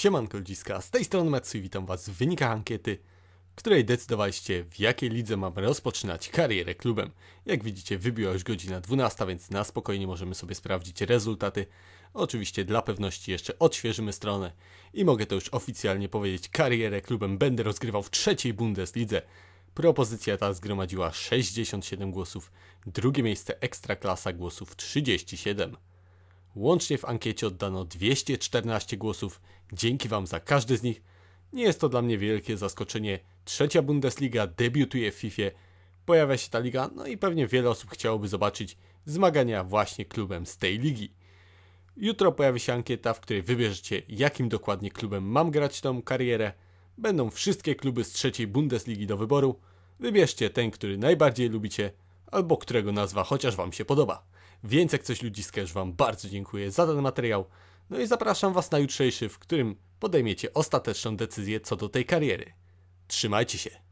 Siemanko ludziska, z tej strony Matsu i witam was w wynikach ankiety, w której decydowaliście w jakiej lidze mam rozpoczynać karierę klubem. Jak widzicie wybiła już godzina 12, więc na spokojnie możemy sobie sprawdzić rezultaty. Oczywiście dla pewności jeszcze odświeżymy stronę i mogę to już oficjalnie powiedzieć, karierę klubem będę rozgrywał w trzeciej Bundeslidze. Propozycja ta zgromadziła 67 głosów, drugie miejsce klasa głosów 37. Łącznie w ankiecie oddano 214 głosów. Dzięki Wam za każdy z nich. Nie jest to dla mnie wielkie zaskoczenie. Trzecia Bundesliga debiutuje w FIFA. Pojawia się ta liga, no i pewnie wiele osób chciałoby zobaczyć zmagania właśnie klubem z tej ligi. Jutro pojawi się ankieta, w której wybierzecie, jakim dokładnie klubem mam grać tą karierę. Będą wszystkie kluby z trzeciej Bundesligi do wyboru. Wybierzcie ten, który najbardziej lubicie albo którego nazwa chociaż Wam się podoba. Więc jak coś ludziskaż Wam bardzo dziękuję za ten materiał, no i zapraszam Was na jutrzejszy, w którym podejmiecie ostateczną decyzję co do tej kariery. Trzymajcie się!